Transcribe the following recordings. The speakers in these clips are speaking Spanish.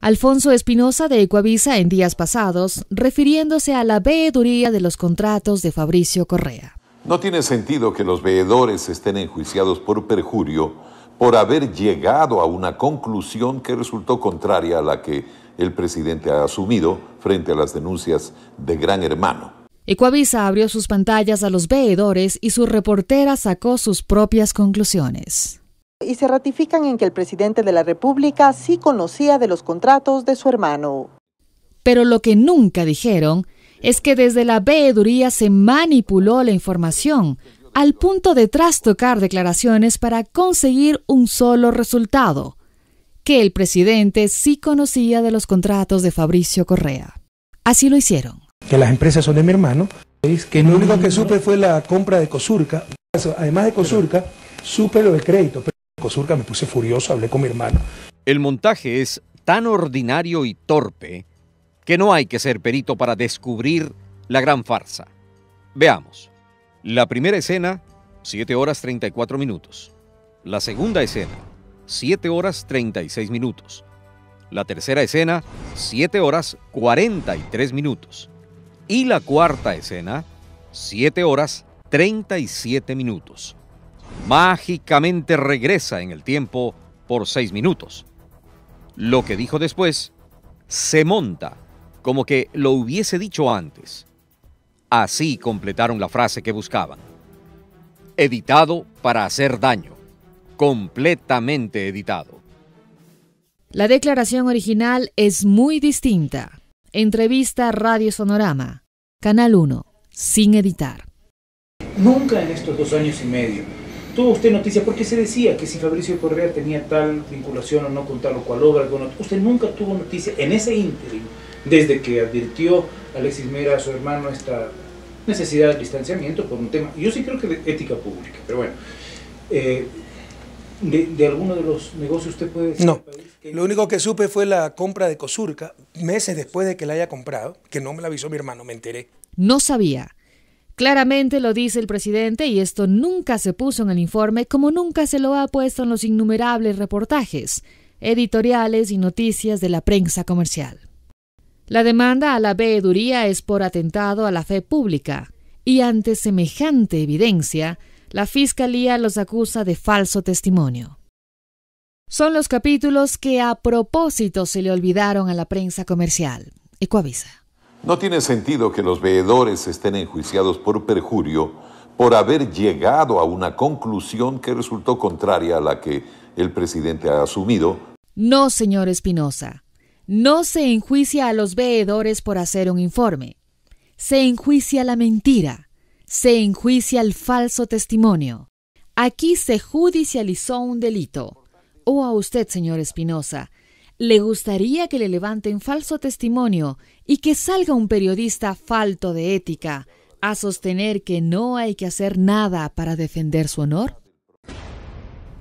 Alfonso Espinosa de Ecuavisa en días pasados, refiriéndose a la veeduría de los contratos de Fabricio Correa. No tiene sentido que los veedores estén enjuiciados por perjurio por haber llegado a una conclusión que resultó contraria a la que el presidente ha asumido frente a las denuncias de Gran Hermano. Ecuavisa abrió sus pantallas a los veedores y su reportera sacó sus propias conclusiones y se ratifican en que el presidente de la República sí conocía de los contratos de su hermano. Pero lo que nunca dijeron es que desde la veeduría se manipuló la información al punto de trastocar declaraciones para conseguir un solo resultado, que el presidente sí conocía de los contratos de Fabricio Correa. Así lo hicieron. Que las empresas son de mi hermano, que lo único que supe fue la compra de Cosurca. Además de Cosurca, supe lo del crédito me puse furioso, hablé con mi hermano. El montaje es tan ordinario y torpe que no hay que ser perito para descubrir la gran farsa. Veamos. La primera escena, 7 horas 34 minutos. La segunda escena, 7 horas 36 minutos. La tercera escena, 7 horas 43 minutos. Y la cuarta escena, 7 horas 37 minutos mágicamente regresa en el tiempo por seis minutos. Lo que dijo después se monta como que lo hubiese dicho antes. Así completaron la frase que buscaban. Editado para hacer daño. Completamente editado. La declaración original es muy distinta. Entrevista Radio Sonorama, Canal 1, sin editar. Nunca en estos dos años y medio ¿Tuvo usted noticia? Porque se decía que si Fabricio Correa tenía tal vinculación o no con tal o cual obra, bueno, usted nunca tuvo noticia en ese ínterim, desde que advirtió Alexis Mera, a su hermano, esta necesidad de distanciamiento por un tema, yo sí creo que de ética pública, pero bueno, eh, de, alguno de los negocios usted puede decir? No, lo único que supe fue la compra de Cosurca, meses después de que la haya comprado, que no me la avisó mi hermano, me enteré. No sabía Claramente lo dice el presidente y esto nunca se puso en el informe como nunca se lo ha puesto en los innumerables reportajes, editoriales y noticias de la prensa comercial. La demanda a la veeduría es por atentado a la fe pública, y ante semejante evidencia, la Fiscalía los acusa de falso testimonio. Son los capítulos que a propósito se le olvidaron a la prensa comercial. Ecoavisa. No tiene sentido que los veedores estén enjuiciados por perjurio por haber llegado a una conclusión que resultó contraria a la que el presidente ha asumido. No, señor Espinosa. No se enjuicia a los veedores por hacer un informe. Se enjuicia la mentira. Se enjuicia el falso testimonio. Aquí se judicializó un delito. O oh, a usted, señor Espinosa, le gustaría que le levanten falso testimonio y que salga un periodista falto de ética a sostener que no hay que hacer nada para defender su honor?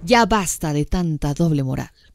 Ya basta de tanta doble moral.